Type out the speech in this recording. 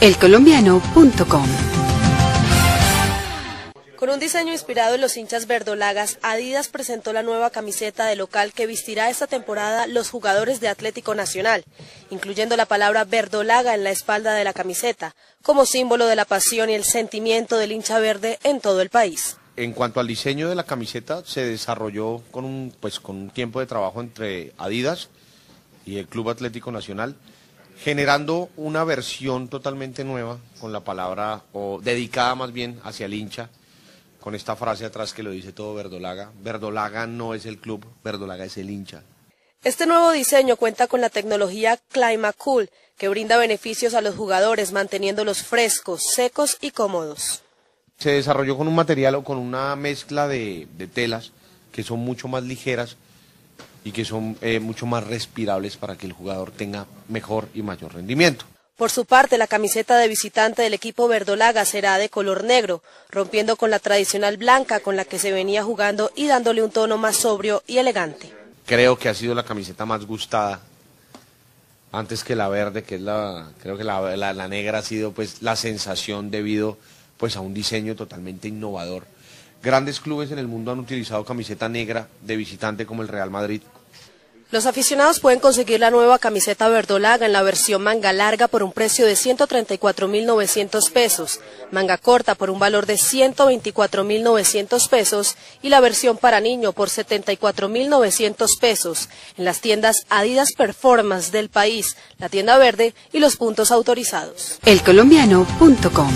elcolombiano.com con un diseño inspirado en los hinchas verdolagas, Adidas presentó la nueva camiseta de local que vestirá esta temporada los jugadores de Atlético Nacional, incluyendo la palabra verdolaga en la espalda de la camiseta, como símbolo de la pasión y el sentimiento del hincha verde en todo el país. En cuanto al diseño de la camiseta, se desarrolló con un, pues, con un tiempo de trabajo entre Adidas y el Club Atlético Nacional generando una versión totalmente nueva con la palabra, o dedicada más bien hacia el hincha, con esta frase atrás que lo dice todo Verdolaga. Verdolaga no es el club, Verdolaga es el hincha. Este nuevo diseño cuenta con la tecnología Climacool, que brinda beneficios a los jugadores manteniéndolos frescos, secos y cómodos. Se desarrolló con un material o con una mezcla de, de telas que son mucho más ligeras y que son eh, mucho más respirables para que el jugador tenga mejor y mayor rendimiento. Por su parte, la camiseta de visitante del equipo verdolaga será de color negro, rompiendo con la tradicional blanca con la que se venía jugando y dándole un tono más sobrio y elegante. Creo que ha sido la camiseta más gustada antes que la verde, que es la creo que la, negra ha sido pues la sensación debido pues, a un diseño totalmente innovador Grandes clubes en el mundo han utilizado camiseta negra de visitante como el Real Madrid. Los aficionados pueden conseguir la nueva camiseta verdolaga en la versión manga larga por un precio de 134.900 pesos, manga corta por un valor de 124.900 pesos y la versión para niño por 74.900 pesos en las tiendas Adidas Performance del país, la tienda verde y los puntos autorizados. Elcolombiano.com